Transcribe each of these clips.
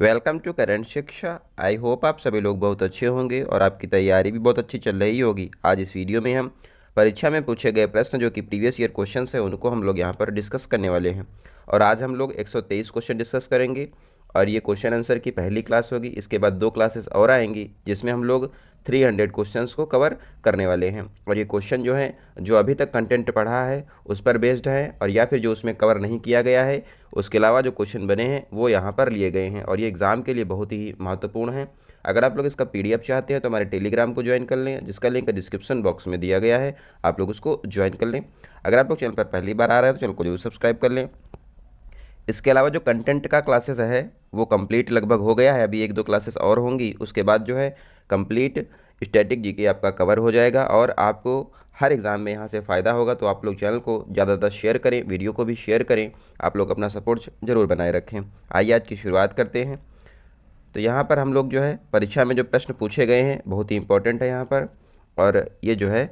welcome to current शिक्षा I hope आप सभी लोग बहुत अच्छे होंगे और आपकी तैयारी भी बहुत अच्छी चल रही होगी आज इस वीडियो में हम परीक्षा में पूछे गए प्रश्न जो कि प्रीवियस ईयर क्वेश्चन है उनको हम लोग यहाँ पर डिस्कस करने वाले हैं और आज हम लोग 123 क्वेश्चन डिस्कस करेंगे और ये क्वेश्चन आंसर की पहली क्लास होगी इसके बाद दो क्लासेस और आएंगी जिसमें हम लोग थ्री हंड्रेड क्वेश्चन को कवर करने वाले हैं और ये क्वेश्चन जो है जो अभी तक कंटेंट पढ़ा है उस पर बेस्ड है और या फिर जो उसमें कवर नहीं किया गया है उसके अलावा जो क्वेश्चन बने हैं वो यहाँ पर लिए गए हैं और ये एग्ज़ाम के लिए बहुत ही महत्वपूर्ण है अगर आप लोग इसका पी चाहते हैं तो हमारे टेलीग्राम को ज्वाइन कर लें जिसका लिंक डिस्क्रिप्शन बॉक्स में दिया गया है आप लोग उसको ज्वाइन कर लें अगर आप लोग चैनल पर पहली बार आ रहे हैं तो चैनल को जरूर सब्सक्राइब कर लें इसके अलावा जो कंटेंट का क्लासेस है वो कंप्लीट लगभग हो गया है अभी एक दो क्लासेस और होंगी उसके बाद जो है कंप्लीट स्टैटिक जीके आपका कवर हो जाएगा और आपको हर एग्ज़ाम में यहाँ से फ़ायदा होगा तो आप लोग चैनल को ज़्यादातर शेयर करें वीडियो को भी शेयर करें आप लोग अपना सपोर्ट ज़रूर बनाए रखें आइए आज की शुरुआत करते हैं तो यहाँ पर हम लोग जो है परीक्षा में जो प्रश्न पूछे गए हैं बहुत ही इंपॉर्टेंट है यहाँ पर और ये जो है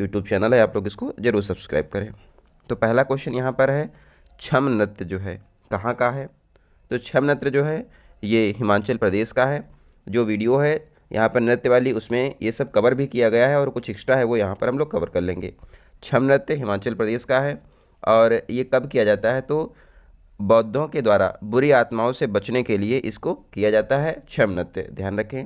यूट्यूब चैनल है आप लोग इसको ज़रूर सब्सक्राइब करें तो पहला क्वेश्चन यहाँ पर है छम नृत्य जो है कहाँ का है तो छम नृत्य जो है ये हिमाचल प्रदेश का है जो वीडियो है यहाँ पर नृत्य वाली उसमें ये सब कवर भी किया गया है और कुछ एक्स्ट्रा है वो यहाँ पर हम लोग कवर कर लेंगे छम नृत्य हिमाचल प्रदेश का है और ये कब किया जाता है तो बौद्धों के द्वारा बुरी आत्माओं से बचने के लिए इसको किया जाता है छम नृत्य ध्यान रखें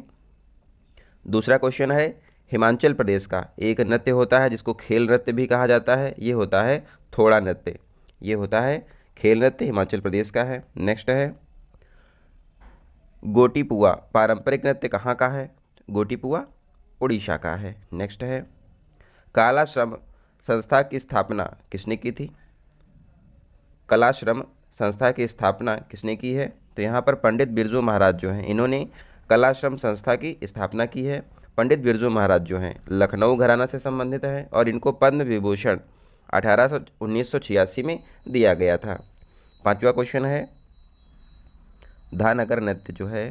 दूसरा क्वेश्चन है हिमाचल प्रदेश का एक नृत्य होता है जिसको खेल नृत्य भी कहा जाता है ये होता है थोड़ा नृत्य ये होता है खेल नृत्य हिमाचल प्रदेश का है नेक्स्ट है गोटीपुआ पारंपरिक नृत्य कहाँ का है गोटीपुआ उड़ीसा का है नेक्स्ट है काला श्रम संस्था की स्थापना किसने की थी कलाश्रम संस्था की स्थापना किसने की है तो यहाँ पर पंडित बिरजू महाराज जो हैं इन्होंने कलाश्रम संस्था की स्थापना की है पंडित बिरजू महाराज जो हैं लखनऊ घराना से संबंधित हैं और इनको पद्म विभूषण अठारह सौ में दिया गया था पांचवा क्वेश्चन है धानगर नृत्य जो है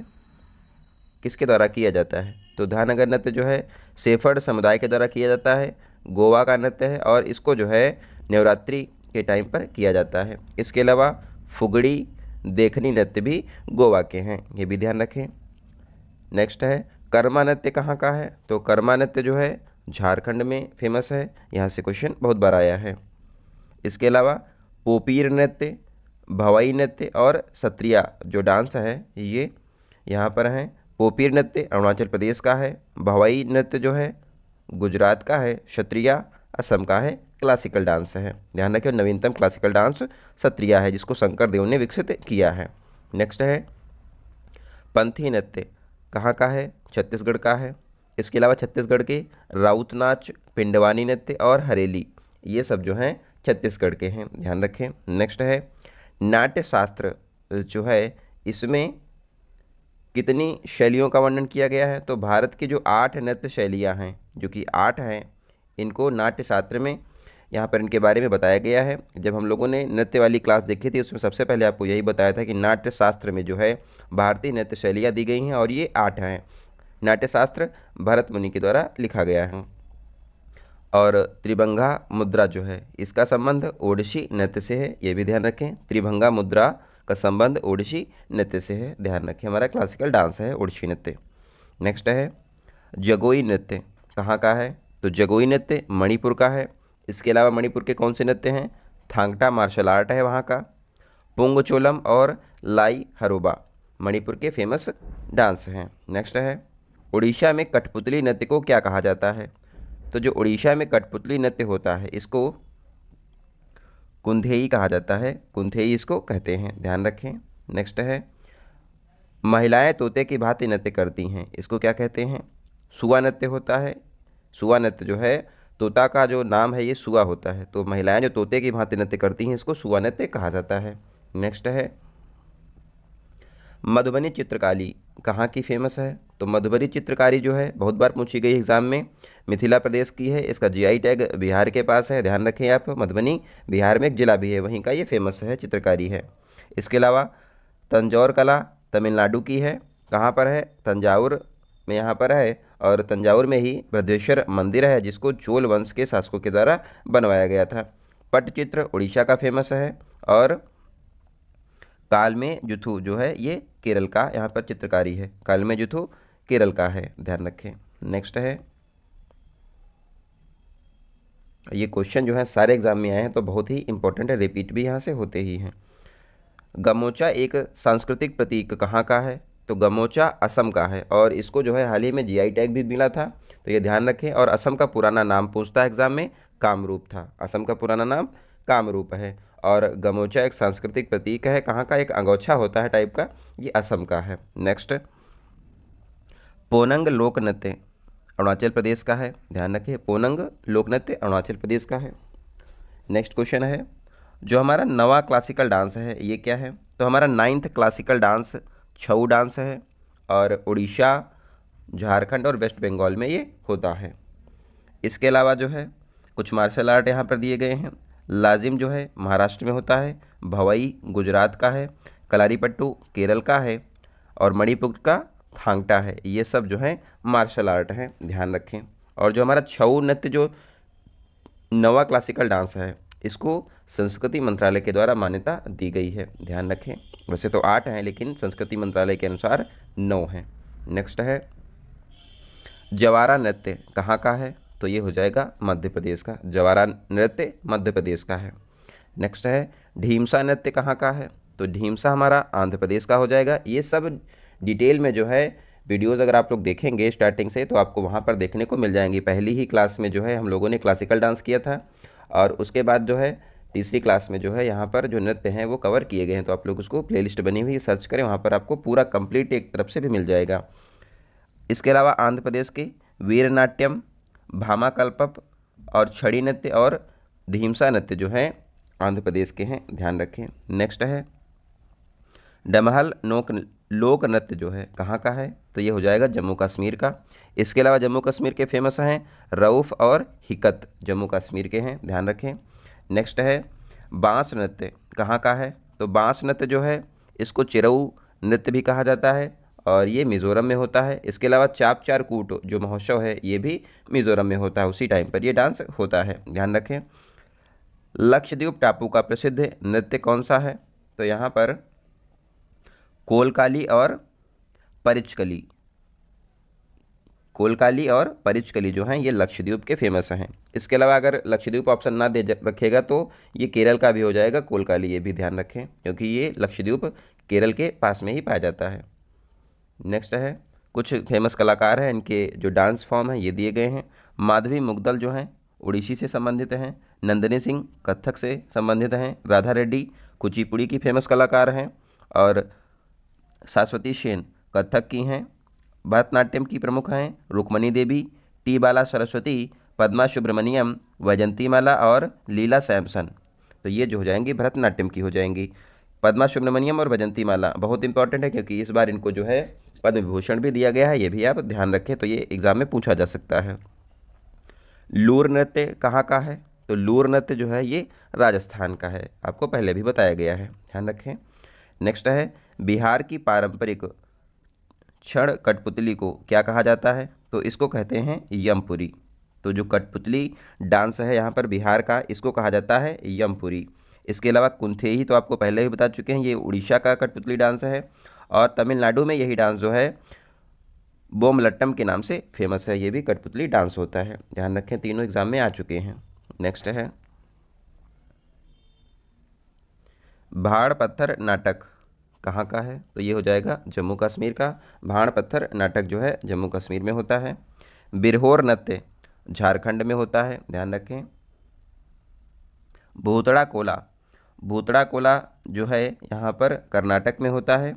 किसके द्वारा किया जाता है तो धानगर नृत्य जो है सेफर्ड समुदाय के द्वारा किया जाता है गोवा का नृत्य है और इसको जो है नवरात्रि के टाइम पर किया जाता है इसके अलावा फुगड़ी देखनी नृत्य भी गोवा के हैं ये भी ध्यान रखें नेक्स्ट है कर्मा नृत्य कहाँ का है तो कर्मा नृत्य जो है झारखंड में फेमस है यहाँ से क्वेश्चन बहुत बार आया है इसके अलावा पोपीर नृत्य भवाई नृत्य और सत्रिया जो डांस है ये यहाँ पर हैं पोपीर नृत्य अरुणाचल प्रदेश का है भवाई नृत्य जो है गुजरात का है क्षत्रिया असम का है क्लासिकल डांस है ध्यान रखें नवीनतम क्लासिकल डांस सत्रिया है जिसको शंकर देव ने विकसित किया है नेक्स्ट है पंथी नृत्य कहाँ का है छत्तीसगढ़ का है इसके अलावा छत्तीसगढ़ के राउत नाच पिंडवानी नृत्य और हरेली ये सब जो हैं छत्तीसगढ़ के हैं ध्यान रखें नेक्स्ट है नाट्यशास्त्र जो है इसमें कितनी शैलियों का वर्णन किया गया है तो भारत की जो आठ नृत्य शैलियाँ हैं जो कि आठ हैं इनको नाट्यशास्त्र में यहाँ पर इनके बारे में बताया गया है जब हम लोगों ने नृत्य वाली क्लास देखी थी उसमें सबसे पहले आपको यही बताया था कि नाट्य शास्त्र में जो है भारतीय नृत्य शैलियाँ दी गई हैं और ये आठ हैं नाट्यशास्त्र भरत मुनि के द्वारा लिखा गया है और त्रिभंगा मुद्रा जो है इसका संबंध ओडिशी नृत्य से है ये भी ध्यान रखें त्रिभंगा मुद्रा का संबंध ओडिशी नृत्य से है ध्यान रखें हमारा क्लासिकल डांस है ओडिशी नृत्य नेक्स्ट है जगोई नृत्य कहाँ का है तो जगोई नृत्य मणिपुर का है इसके अलावा मणिपुर के कौन से नृत्य हैं थांगटा मार्शल आर्ट है वहाँ का पुंग चोलम और लाई हरोबा मणिपुर के फेमस डांस हैं नेक्स्ट है उड़ीसा में कठपुतली नृत्य को क्या कहा जाता है तो जो उड़ीसा में कठपुतली नृत्य होता है इसको कुंधेई कहा जाता है कुंधेई इसको कहते हैं ध्यान रखें नेक्स्ट है महिलाएं तोते की भांति नृत्य करती हैं इसको क्या कहते हैं सुआ नृत्य होता है सुआ नृत्य जो है तोता का जो नाम है ये सुआ होता है तो महिलाएं जो तोते की भांति नृत्य करती हैं इसको सुआ नृत्य कहा जाता है नेक्स्ट है मधुबनी चित्रकारी कहाँ की फेमस है तो मधुबनी चित्रकारी जो है बहुत बार पूछी गई एग्जाम में मिथिला प्रदेश की है इसका जीआई टैग बिहार के पास है ध्यान रखें आप मधुबनी बिहार में एक जिला भी है वहीं का ये फेमस है चित्रकारी है इसके अलावा तंजौर कला तमिलनाडु की है कहाँ पर है तंजावर में यहाँ पर है और तंजावर में ही बृद्धेश्वर मंदिर है जिसको चोल वंश के शासकों के द्वारा बनवाया गया था पटचित्र उड़ीसा का फेमस है और कालमे जुथु जो है ये केरल का यहाँ पर चित्रकारी है कालमे जुथु केरल का है ध्यान रखें नेक्स्ट है ये क्वेश्चन जो है सारे एग्जाम में आए हैं तो बहुत ही इंपॉर्टेंट है रिपीट भी यहाँ से होते ही हैं गमोचा एक सांस्कृतिक प्रतीक कहाँ का है तो गमोचा असम का है और इसको जो है हाल ही में जीआई टैग भी मिला था तो ये ध्यान रखें और असम का पुराना नाम पूछता है एग्जाम में कामरूप था असम का पुराना नाम कामरूप है और गमोचा एक सांस्कृतिक प्रतीक है कहाँ का एक अंगोछा होता है टाइप का ये असम का है नेक्स्ट पोनंग लोक नृत्य अरुणाचल प्रदेश का है ध्यान रखिए पोनंग लोक नृत्य अरुणाचल प्रदेश का है नेक्स्ट क्वेश्चन है जो हमारा नवा क्लासिकल डांस है ये क्या है तो हमारा ninth classical dance Chhau dance है और उड़ीसा झारखंड और वेस्ट बंगाल में ये होता है इसके अलावा जो है कुछ मार्शल आर्ट यहाँ पर दिए गए हैं लाजिम जो है महाराष्ट्र में होता है भवई गुजरात का है कलारीपट्टू केरल का है और मणिपुर का थांगटा है ये सब जो है मार्शल आर्ट हैं ध्यान रखें और जो हमारा छऊ नृत्य जो नवा क्लासिकल डांस है इसको संस्कृति मंत्रालय के द्वारा मान्यता दी गई है ध्यान रखें वैसे तो आठ हैं लेकिन संस्कृति मंत्रालय के अनुसार नौ हैं नेक्स्ट है जवारा नृत्य कहाँ का है तो ये हो जाएगा मध्य प्रदेश का जवारा नृत्य मध्य प्रदेश का है नेक्स्ट है ढीमसा नृत्य कहाँ का है तो ढीमसा हमारा आंध्र प्रदेश का हो जाएगा ये सब डिटेल में जो है वीडियोज़ अगर आप लोग देखेंगे स्टार्टिंग से तो आपको वहाँ पर देखने को मिल जाएंगी पहली ही क्लास में जो है हम लोगों ने क्लासिकल डांस किया था और उसके बाद जो है तीसरी क्लास में जो है यहाँ पर जो नृत्य हैं वो कवर किए गए हैं तो आप लोग उसको प्लेलिस्ट बनी हुई सर्च करें वहाँ पर आपको पूरा कंप्लीट एक तरफ से भी मिल जाएगा इसके अलावा आंध्र प्रदेश की वीरनाट्यम भामाकल्पप और छड़ी नृत्य और धीमसा नृत्य जो हैं आंध्र प्रदेश के हैं ध्यान रखें नेक्स्ट है डमहल नोक लोक नृत्य जो है कहाँ का है तो ये हो जाएगा जम्मू कश्मीर का इसके अलावा जम्मू कश्मीर के फेमस हैं रऊफ़ और हिकत जम्मू कश्मीर के हैं ध्यान रखें नेक्स्ट है बांस नृत्य कहाँ का है तो बांस नृत्य जो है इसको चिरऊ नृत्य भी कहा जाता है और ये मिज़ोरम में होता है इसके अलावा चाप चार कूट जो महोत्सव है ये भी मिज़ोरम में होता है उसी टाइम पर ये डांस होता है ध्यान रखें लक्षद्वीप टापू का प्रसिद्ध नृत्य कौन सा है तो यहाँ पर कोलकाली और परिचकली कोलकाली और परिचकली जो हैं ये लक्षद्वीप के फेमस हैं इसके अलावा अगर लक्षद्वीप ऑप्शन ना दे रखेगा तो ये केरल का भी हो जाएगा कोलकाली ये भी ध्यान रखें क्योंकि ये लक्षद्वीप केरल के पास में ही पाया जाता है नेक्स्ट है कुछ फेमस कलाकार हैं इनके जो डांस फॉर्म हैं ये दिए गए हैं माधवी मुग्दल जो हैं उड़ीसी से संबंधित हैं नंदनी सिंह कथक से संबंधित हैं राधा रेड्डी कुचिपुड़ी की फेमस कलाकार हैं और शाश्वती सेन कथक की हैं भरतनाट्यम की प्रमुख हैं रुक्मणी देवी टी बाला सरस्वती पद्मा सुब्रमण्यम वैजंतीमाला और लीला सैमसन तो ये जो हो जाएंगी भरतनाट्यम की हो जाएंगी पद्मा सुब्रमण्यम और भजंती माला बहुत इंपॉर्टेंट है क्योंकि इस बार इनको जो है पद्म विभूषण भी दिया गया है ये भी आप ध्यान रखें तो ये एग्जाम में पूछा जा सकता है लूर नृत्य कहाँ का है तो लूर नृत्य जो है ये राजस्थान का है आपको पहले भी बताया गया है ध्यान रखें नेक्स्ट है बिहार की पारंपरिक क्षण कठपुतली को क्या कहा जाता है तो इसको कहते हैं यमपुरी तो जो कठपुतली डांस है यहाँ पर बिहार का इसको कहा जाता है यमपुरी इसके अलावा कुंथे ही तो आपको पहले ही बता चुके हैं ये उड़ीसा का कठपुतली डांस है और तमिलनाडु में यही डांस जो है बोमलट्टम के नाम से फेमस है ये भी कठपुतली डांस होता है ध्यान रखें तीनों एग्जाम में आ चुके हैं नेक्स्ट है भाड़ पत्थर नाटक कहाँ का है तो ये हो जाएगा जम्मू कश्मीर का भाड़ पत्थर नाटक जो है जम्मू कश्मीर में होता है बिरहोर नृत्य झारखंड में होता है ध्यान रखें भूतड़ा कोला भूतड़ा कोला जो है यहाँ पर कर्नाटक में होता है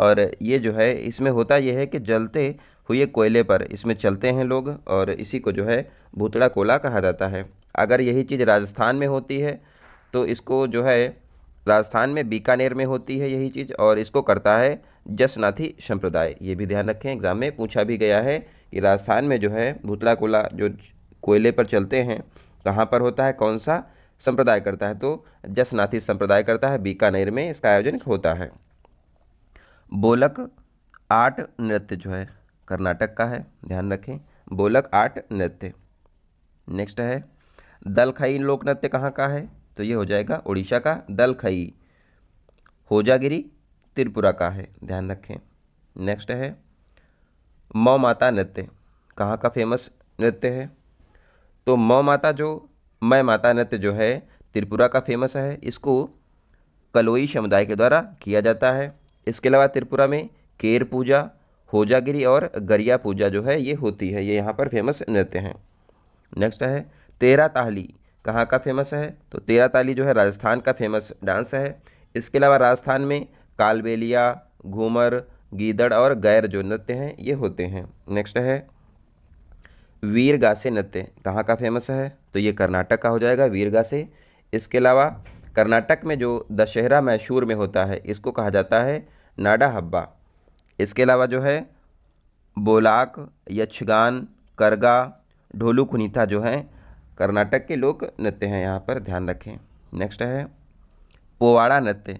और ये जो है इसमें होता यह है कि जलते हुए कोयले पर इसमें चलते हैं लोग और इसी को जो है भूतड़ा कोला कहा जाता है अगर यही चीज़ राजस्थान में होती है तो इसको जो है राजस्थान में बीकानेर में होती है यही चीज़ और इसको करता है जसनाथी संप्रदाय ये भी ध्यान रखें एग्ज़ाम में पूछा भी गया है कि राजस्थान में जो है भूतला कोला जो कोयले पर चलते हैं कहाँ पर होता है कौन सा संप्रदाय करता है तो जसनाथी संप्रदाय करता है बीकानेर में इसका आयोजन होता है बोलक आर्ट नृत्य जो है कर्नाटक का है ध्यान रखें बोलक आर्ट नृत्य नेक्स्ट है दलखई लोक नृत्य कहाँ का है तो ये हो जाएगा उड़ीसा का दलखई होजागिरी त्रिपुरा का है ध्यान रखें नेक्स्ट है मौ माता नृत्य कहाँ का फेमस नृत्य है तो मौ माता जो मैं माता नृत्य जो है त्रिपुरा का फेमस है इसको कलोई समुदाय के द्वारा किया जाता है इसके अलावा त्रिपुरा में केर पूजा होजागिरी और गरिया पूजा जो है ये होती है ये यहाँ पर फेमस नृत्य हैं नेक्स्ट है तेरा ताली कहाँ का फेमस है तो तेरा ताली जो है राजस्थान का फेमस डांस है इसके अलावा राजस्थान में कालबेलिया घूमर गीदड़ और गैर जो नृत्य हैं ये होते हैं नेक्स्ट है वीर गासे नृत्य कहाँ का फेमस है तो ये कर्नाटक का हो जाएगा वीरगा से इसके अलावा कर्नाटक में जो दशहरा मैशूर में होता है इसको कहा जाता है नाडा हब्बा इसके अलावा जो है बोलाक यक्षगान करगा ढोलू खुनीथा जो हैं कर्नाटक के लोक नृत्य हैं यहाँ पर ध्यान रखें नेक्स्ट है पोवाड़ा नृत्य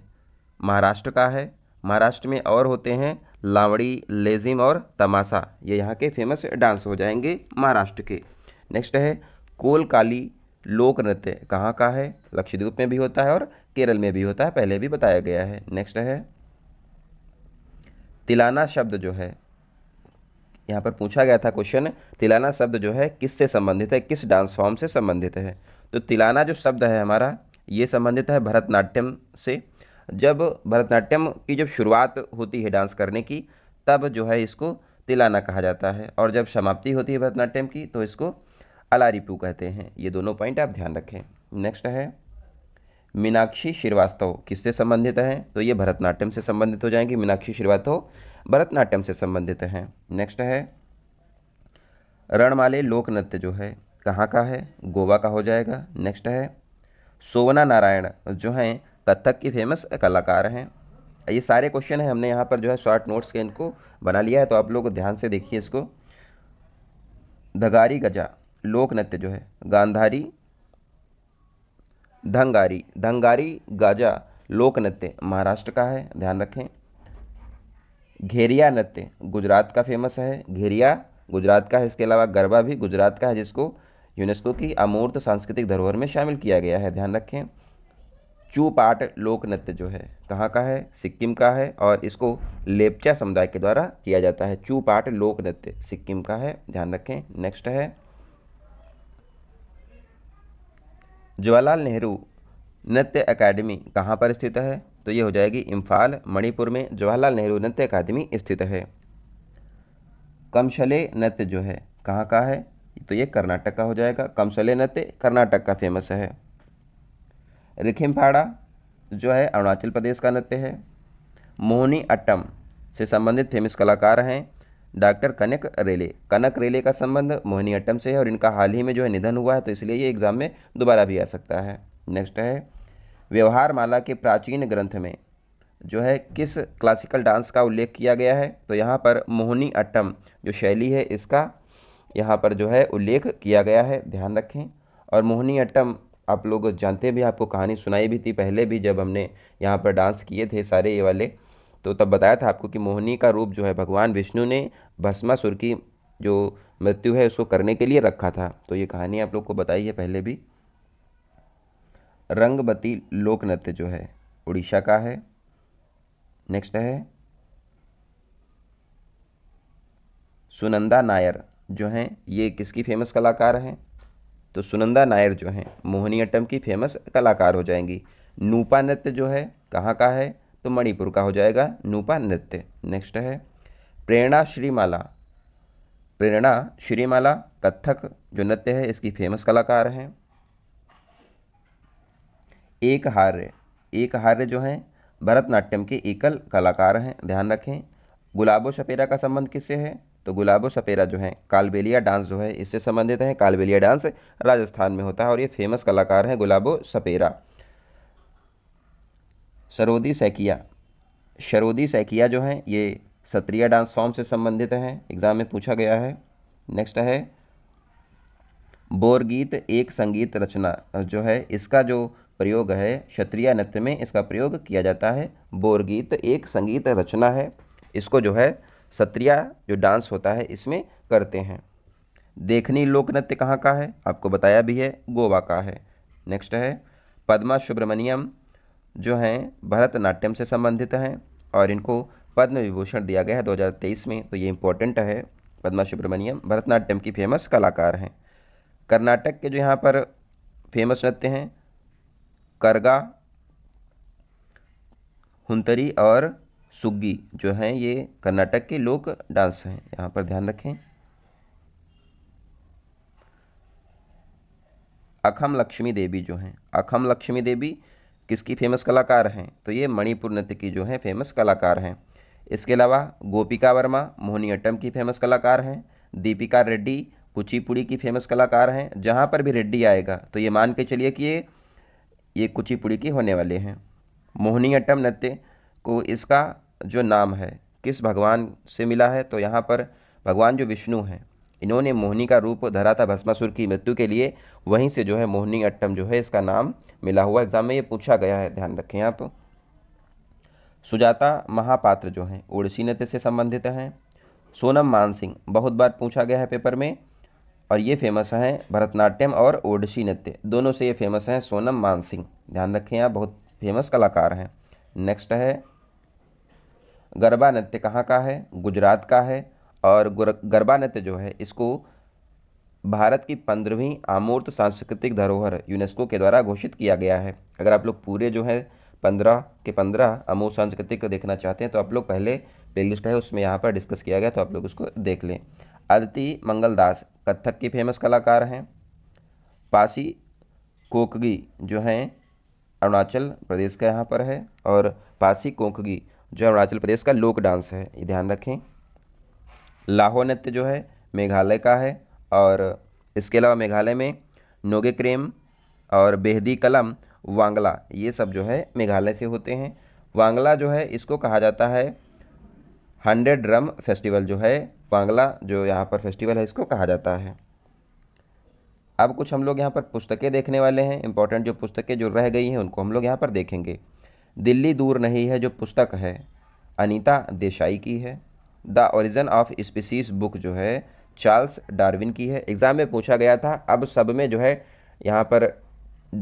महाराष्ट्र का है महाराष्ट्र में और होते हैं लावड़ी लेजिम और तमाशा ये यहाँ के फेमस डांस हो जाएंगे महाराष्ट्र के नेक्स्ट है कोलकाली लोक नृत्य कहाँ का है लक्षद्वीप में भी होता है और केरल में भी होता है पहले भी बताया गया है नेक्स्ट है तिलाना शब्द जो है यहाँ पर पूछा गया था क्वेश्चन तिलाना शब्द जो है किससे संबंधित है किस डांस फॉर्म से संबंधित है तो तिलाना जो शब्द है हमारा ये संबंधित है भरतनाट्यम से जब भरतनाट्यम की जब शुरुआत होती है डांस करने की तब जो है इसको तिलाना कहा जाता है और जब समाप्ति होती है भरतनाट्यम की तो इसको अलारीपू कहते हैं ये दोनों पॉइंट आप ध्यान रखें नेक्स्ट है मीनाक्षी श्रीवास्तव किससे संबंधित हैं तो ये भरतनाट्यम से संबंधित हो जाएंगे मीनाक्षी श्रीवास्तव भरतनाट्यम से संबंधित हैं नेक्स्ट है रणमाले लोक नृत्य जो है कहाँ का है गोवा का हो जाएगा नेक्स्ट है सोवना नारायण जो हैं कथक की फेमस कलाकार हैं ये सारे क्वेश्चन हैं हमने यहाँ पर जो है शॉर्ट नोट्स के इनको बना लिया है तो आप लोग ध्यान से देखिए इसको धगारी गजा लोक नृत्य जो है गांधारी धंगारी धंगारी गाजा लोक नृत्य महाराष्ट्र का है ध्यान रखें घेरिया नृत्य गुजरात का फेमस है घेरिया गुजरात का है इसके अलावा गरबा भी गुजरात का है जिसको यूनेस्को की अमूर्त सांस्कृतिक धरोहर में शामिल किया गया है ध्यान रखें चूपाट लोक नृत्य जो है कहाँ का है सिक्किम का है और इसको लेपचा समुदाय के द्वारा किया जाता है चूपाट लोक नृत्य सिक्किम का है ध्यान रखें नेक्स्ट है जवाहरलाल नेहरू नृत्य अकादमी कहाँ पर स्थित है तो ये हो जाएगी इम्फाल मणिपुर में जवाहरलाल नेहरू नृत्य अकादमी स्थित है कमशले नृत्य जो है कहाँ का है तो ये कर्नाटक का हो जाएगा कमशले नृत्य कर्नाटक का फेमस है रिखिमफाड़ा जो है अरुणाचल प्रदेश का नृत्य है मोहनी अट्टम से संबंधित फेमस कलाकार हैं डॉक्टर कनक रेले कनक रेले का संबंध मोहिनीअट्टम से है और इनका हाल ही में जो है निधन हुआ है तो इसलिए ये एग्जाम में दोबारा भी आ सकता है नेक्स्ट है व्यवहार माला के प्राचीन ग्रंथ में जो है किस क्लासिकल डांस का उल्लेख किया गया है तो यहाँ पर मोहनी अट्टम जो शैली है इसका यहाँ पर जो है उल्लेख किया गया है ध्यान रखें और मोहनी अट्टम आप लोग जानते भी आपको कहानी सुनाई भी थी पहले भी जब हमने यहाँ पर डांस किए थे सारे ये वाले तो तब बताया था आपको कि मोहिनी का रूप जो है भगवान विष्णु ने भस्मासुर की जो मृत्यु है उसको करने के लिए रखा था तो ये कहानी आप लोग को बताई है पहले भी रंगबती लोक नृत्य जो है उड़ीसा का है नेक्स्ट है सुनंदा नायर जो हैं ये किसकी फेमस कलाकार हैं तो सुनंदा नायर जो हैं अट्टम की फेमस कलाकार हो जाएंगी नूपा नृत्य जो है कहाँ का है तो मणिपुर का हो जाएगा नूपा नृत्य नेक्स्ट है प्रेरणा श्रीमाला प्रेरणा श्रीमाला कथक जो नृत्य है इसकी फेमस कलाकार हैं एक हार्य एक हार्य जो हैं भरतनाट्यम के एकल कलाकार हैं ध्यान रखें गुलाबो सपेरा का संबंध किससे है तो गुलाबो सपेरा जो है कालबेलिया डांस जो है इससे संबंधित है कालबेलिया डांस राजस्थान में होता है और ये फेमस कलाकार हैं गुलाबो सपेरा सरोदी सैकिया शरोदी सैकिया जो है ये सत्रिया डांस फॉर्म से संबंधित हैं एग्जाम में पूछा गया है नेक्स्ट है बोरगीत एक संगीत रचना जो है इसका जो प्रयोग है क्षत्रिय नृत्य में इसका प्रयोग किया जाता है बोरगीत एक संगीत रचना है इसको जो है सत्रिया जो डांस होता है इसमें करते हैं देखनी लोक नृत्य कहाँ का है आपको बताया भी है गोवा का है नेक्स्ट है पद्मा सुब्रमण्यम जो हैं भरतनाट्यम से संबंधित हैं और इनको पद्म विभूषण दिया गया है 2023 में तो ये इम्पोर्टेंट है पद्मा सुब्रमण्यम भरतनाट्यम की फेमस कलाकार हैं कर्नाटक के जो यहाँ पर फेमस नृत्य हैं करगा हुंतरी और सुग्गी जो हैं ये कर्नाटक के लोक डांस हैं यहाँ पर ध्यान रखें अखम लक्ष्मी देवी जो हैं अखम लक्ष्मी देवी किसकी फेमस कलाकार हैं तो ये मणिपुर नृत्य की जो है फेमस कलाकार हैं इसके अलावा गोपिका वर्मा मोहनीअट्टम की फेमस कलाकार हैं दीपिका रेड्डी कुचिपुड़ी की फेमस कलाकार हैं जहाँ पर भी रेड्डी आएगा तो ये मान के चलिए कि ये ये कुचिपुड़ी के होने वाले हैं मोहनीअट्टम नृत्य को इसका जो नाम है किस भगवान से मिला है तो यहाँ पर भगवान जो विष्णु हैं इन्होंने मोहनी का रूप धरा था भस्मासुर की मृत्यु के लिए वहीं से जो है मोहनी अट्टम जो है इसका नाम मिला हुआ एग्जाम में ये पूछा गया है ध्यान रखें आप सुजाता महापात्र जो हैं ओडिसी नृत्य से संबंधित हैं सोनम मानसिंह बहुत बार पूछा गया है पेपर में और ये फेमस हैं भरतनाट्यम और ओडिसी नृत्य दोनों से ये फेमस हैं सोनम मानसिंह ध्यान रखें आप बहुत फेमस कलाकार हैं नेक्स्ट है गरबा नृत्य कहाँ का है गुजरात का है और गरबा नृत्य जो है इसको भारत की पंद्रहवीं आमूर्त सांस्कृतिक धरोहर यूनेस्को के द्वारा घोषित किया गया है अगर आप लोग पूरे जो है पंद्रह के पंद्रह अमूर्त सांस्कृतिक को देखना चाहते हैं तो आप लोग पहले प्ले लिस्ट है उसमें यहाँ पर डिस्कस किया गया तो आप लोग उसको देख लें आदिति मंगलदास कथक की फेमस कलाकार हैं पासी कोकगी जो हैं अरुणाचल प्रदेश का यहाँ पर है और पासी कोकगी जो अरुणाचल प्रदेश का लोक डांस है ये ध्यान रखें लाहो नृत्य जो है मेघालय का है और इसके अलावा मेघालय में नोगे क्रेम और बेहदी कलम वांगला ये सब जो है मेघालय से होते हैं वांगला जो है इसको कहा जाता है हंड्रेड ड्रम फेस्टिवल जो है वांगला जो यहाँ पर फेस्टिवल है इसको कहा जाता है अब कुछ हम लोग यहाँ पर पुस्तकें देखने वाले हैं इंपॉर्टेंट जो पुस्तकें जो रह गई हैं उनको हम लोग यहाँ पर देखेंगे दिल्ली दूर नहीं है जो पुस्तक है अनीता देसाई की है the origin of species book जो है चार्ल्स डार्विन की है एग्ज़ाम में पूछा गया था अब सब में जो है यहाँ पर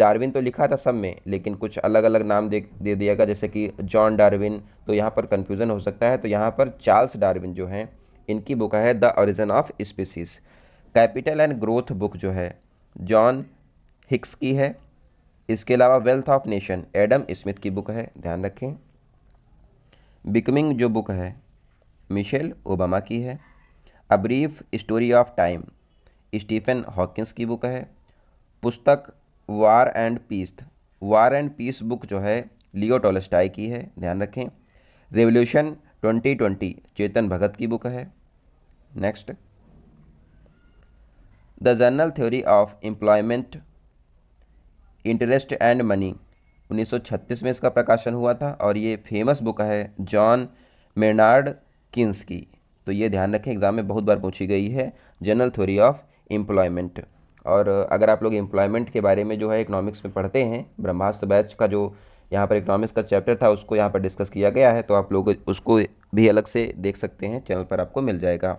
डार्विन तो लिखा था सब में लेकिन कुछ अलग अलग नाम दे दे दिया गया जैसे कि जॉन डार्विन तो यहाँ पर कन्फ्यूज़न हो सकता है तो यहाँ पर चार्ल्स डार्विन जो हैं इनकी बुक है the origin of species capital and growth book जो है जॉन हिक्स की है इसके अलावा wealth of nation Adam Smith की बुक है ध्यान रखें बिकमिंग जो बुक है मिशेल ओबामा की है a brief story of time Stephen Hawking की बुक है पुस्तक war and peace war and peace book जो है लियो टोलस्टाई की है ध्यान रखें रेवोल्यूशन 2020 चेतन भगत की बुक है next the general theory of employment interest and money 1936 में इसका प्रकाशन हुआ था और ये फेमस बुक है जॉन मेनार्ड किन्स की तो ये ध्यान रखें एग्ज़ाम में बहुत बार पूछी गई है जनरल थ्योरी ऑफ एम्प्लॉयमेंट और अगर आप लोग एम्प्लॉयमेंट के बारे में जो है इकोनॉमिक्स में पढ़ते हैं ब्रह्मास्त्र बैच का जो यहाँ पर इकोनॉमिक्स का चैप्टर था उसको यहाँ पर डिस्कस किया गया है तो आप लोग उसको भी अलग से देख सकते हैं चैनल पर आपको मिल जाएगा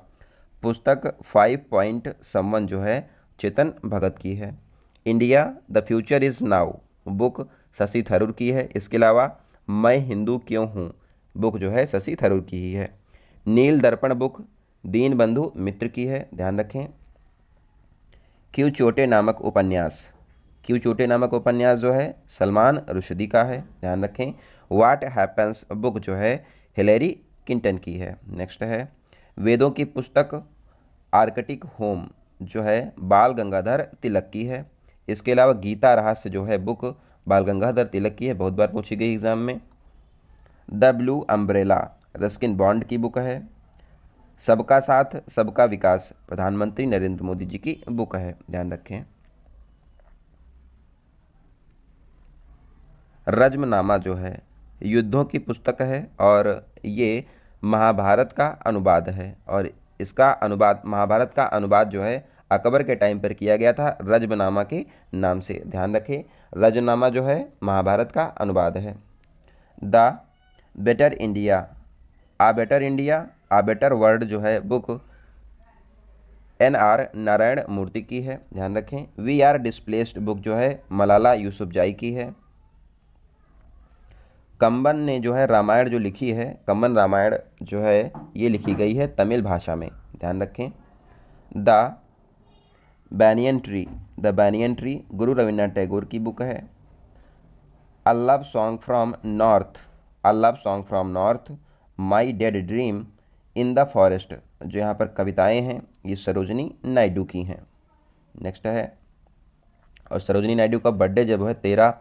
पुस्तक फाइव पॉइंट समवन जो है चेतन भगत की है India the future is now book Shashi Tharoor की है इसके अलावा मैं हिंदू क्यों हूँ बुक जो है शशि थरूर की ही है नील दर्पण बुक दीन बंधु मित्र की है ध्यान रखें क्यू चोटे नामक उपन्यास क्यू चोटे नामक उपन्यास जो है सलमान रुशदी का है ध्यान रखें व्हाट हैपन्स बुक जो है हिलेरी किंटन की है नेक्स्ट है वेदों की पुस्तक आर्कटिक होम जो है बाल गंगाधर तिलक की है इसके अलावा गीता रहस्य जो है बुक बाल गंगाधर तिलक की है बहुत बार पूछी गई एग्जाम में the blue umbrella Ruskin Bond की बुक है सबका साथ सबका विकास प्रधानमंत्री नरेंद्र मोदी जी की बुक है ध्यान रखें रजमनामा जो है युद्धों की पुस्तक है और ये महाभारत का अनुवाद है और इसका अनुवाद महाभारत का अनुवाद जो है अकबर के टाइम पर किया गया था रजमनामा के नाम से ध्यान रखें रजनामा जो है महाभारत का अनुवाद है the better India a better India a better world जो है book N R Narayana Murthy की है ध्यान रखें वी आर डिस्प्लेस्ड बुक जो है मलाला जाई की है कंबन ने जो है रामायण जो लिखी है कंबन रामायण जो है ये लिखी गई है तमिल भाषा में ध्यान रखें the banyan tree the banyan tree Guru Rabindranath Tagore की बुक है a love song from north a love song from north my dead dream in the forest जो यहाँ पर कविताएं हैं ये सरोजनी नायडू की हैं नेक्स्ट है और सरोजनी नायडू का बर्थडे जब है तेरह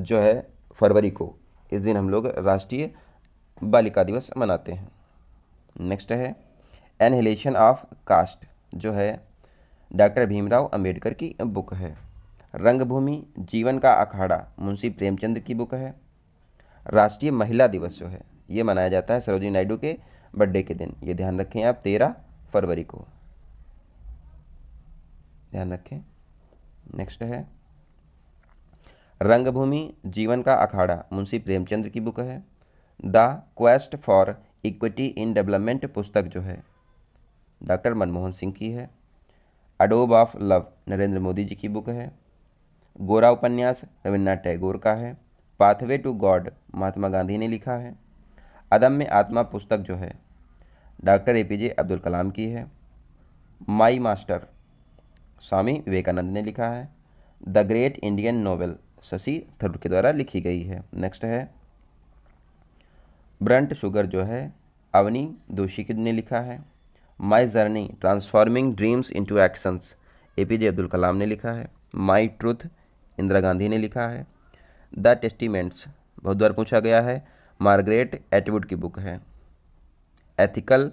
जो है फरवरी को इस दिन हम लोग राष्ट्रीय बालिका दिवस मनाते हैं नेक्स्ट है एनहिलेशन ऑफ कास्ट जो है डॉक्टर भीमराव अंबेडकर की बुक है रंगभूमि जीवन का अखाड़ा मुंशी प्रेमचंद की बुक है राष्ट्रीय महिला दिवस जो है ये मनाया जाता है सरोजिनी नायडू के बर्थडे के दिन ये ध्यान रखें आप तेरह फरवरी को ध्यान रखें नेक्स्ट है रंगभूमि जीवन का अखाड़ा मुंशी प्रेमचंद्र की बुक है the quest for equity in development पुस्तक जो है डॉक्टर मनमोहन सिंह की है अडोब ऑफ लव नरेंद्र मोदी जी की बुक है गोरा उपन्यास रविन्द्रनाथ टैगोर का है pathway to God Mahatma Gandhi ने लिखा है अदम्य आत्मा पुस्तक जो है doctor A P J Abdul Kalam की है माई मास्टर स्वामी विवेकानंद ने लिखा है the great Indian novel Shashi Tharoor के द्वारा लिखी गई है नेक्स्ट है ब्रंट शुगर जो है अवनी दोषी ने लिखा है my journey transforming dreams into actions A P J Abdul Kalam ने लिखा है माई ट्रुथ इंदिरा गांधी ने लिखा है द टेस्टीमेंट्स बहुत बार पूछा गया है मार्गरेट एटवुड की बुक है एथिकल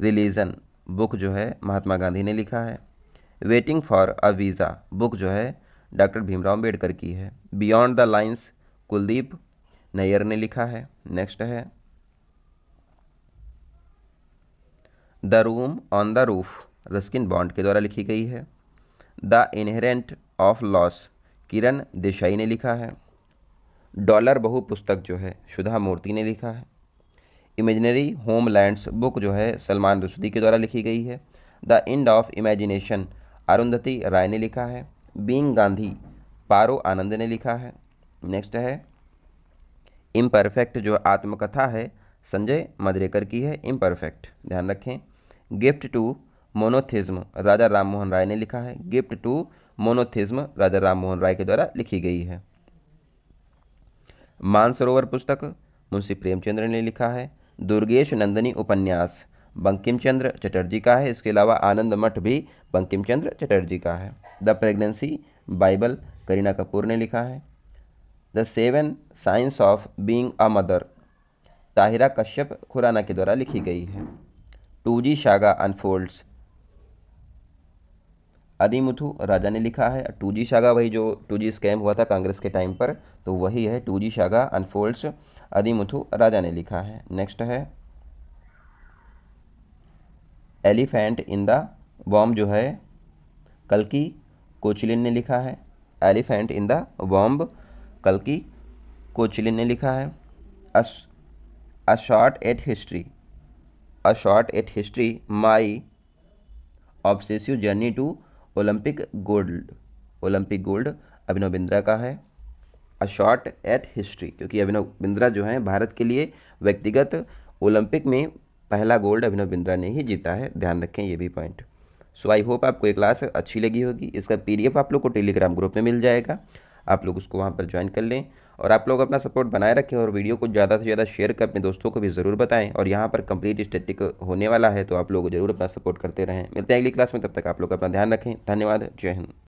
रिलीजन बुक जो है महात्मा गांधी ने लिखा है waiting for a visa book जो है डॉक्टर भीमराव अम्बेडकर की है beyond the lines Kuldip Nayar ने लिखा है नेक्स्ट है the room on the roof Ruskin Bond के द्वारा लिखी गई है the inheritance of loss Kiran Desai ने लिखा है डॉलर बहु पुस्तक जो है सुधा मूर्ति ने लिखा है इमेजनरी होमलैंड्स बुक जो है सलमान रुशदी के द्वारा लिखी गई है the end of imagination Arundhati Roy ने लिखा है बींग गांधी पारो आनंद ने लिखा है नेक्स्ट है इम्परफेक्ट जो आत्मकथा है संजय मदरेकर की है इम्परफेक्ट ध्यान रखें gift to monotheism Raja Rammohan Roy ने लिखा है gift to monotheism Raja Rammohan Roy के द्वारा लिखी गई है मानसरोवर पुस्तक मुंशी प्रेमचंद्र ने लिखा है दुर्गेश नंदनी उपन्यास बंकिम चंद्र चटर्जी का है इसके अलावा आनंद मठ भी बंकिम चंद्र चटर्जी का है the pregnancy bible Kareena Kapoor ने लिखा है the seven science of being a mother Tahira Kashyap Khurana के द्वारा लिखी गई है टू जी शागा अनफोल्ड्स आदिमुथु राजा ने लिखा है टू जी शागा वही जो टू जी स्कैम हुआ था कांग्रेस के टाइम पर तो वही है टू जी शागा अनफोल्ड्स आदिमुथु राजा ने लिखा है नेक्स्ट है एलिफेंट इन द बॉम्ब जो है कल्कि कोचलिन ने लिखा है एलिफेंट इन द बॉम्ब कल्कि कोचलिन ने लिखा है a shot at history a shot at history my obsessive journey to Olympic gold Olympic gold Abhinav Bindra का है अ शॉर्ट एट हिस्ट्री क्योंकि अभिनव बिंद्रा जो है भारत के लिए व्यक्तिगत ओलंपिक में पहला गोल्ड अभिनव बिंद्रा ने ही जीता है ध्यान रखें ये भी पॉइंट सो आई होप आपको ये क्लास अच्छी लगी होगी इसका पीडीएफ आप लोग को टेलीग्राम ग्रुप में मिल जाएगा आप लोग उसको वहाँ पर ज्वाइन कर लें और आप लोग अपना सपोर्ट बनाए रखें और वीडियो को ज़्यादा से ज़्यादा शेयर कर अपने दोस्तों को भी ज़रूर बताएं और यहाँ पर कंप्लीट स्टेटिक होने वाला है तो आप लोग ज़रूर अपना सपोर्ट करते रहें मिलते हैं अगली क्लास में तब तक आप लोग अपना ध्यान रखें धन्यवाद जय हिंद